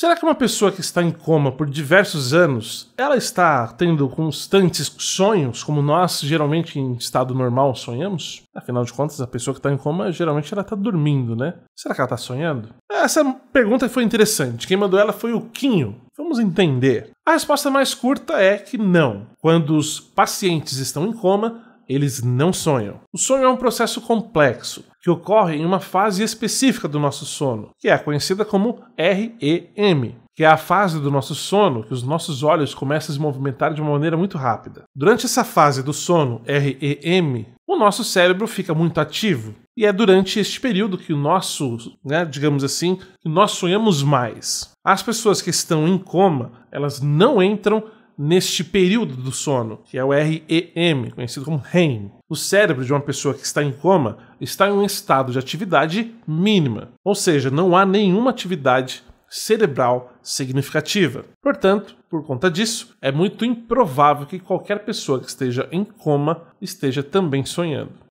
Será que uma pessoa que está em coma por diversos anos, ela está tendo constantes sonhos, como nós geralmente em estado normal sonhamos? Afinal de contas, a pessoa que está em coma geralmente ela está dormindo, né? Será que ela está sonhando? Essa pergunta foi interessante. Quem mandou ela foi o Quinho. Vamos entender. A resposta mais curta é que não. Quando os pacientes estão em coma, eles não sonham. O sonho é um processo complexo que ocorre em uma fase específica do nosso sono, que é conhecida como REM, que é a fase do nosso sono que os nossos olhos começam a se movimentar de uma maneira muito rápida. Durante essa fase do sono REM, o nosso cérebro fica muito ativo. E é durante este período que o nosso, né, digamos assim, nós sonhamos mais. As pessoas que estão em coma, elas não entram neste período do sono, que é o REM, conhecido como REM. O cérebro de uma pessoa que está em coma está em um estado de atividade mínima, ou seja, não há nenhuma atividade cerebral significativa. Portanto, por conta disso, é muito improvável que qualquer pessoa que esteja em coma esteja também sonhando.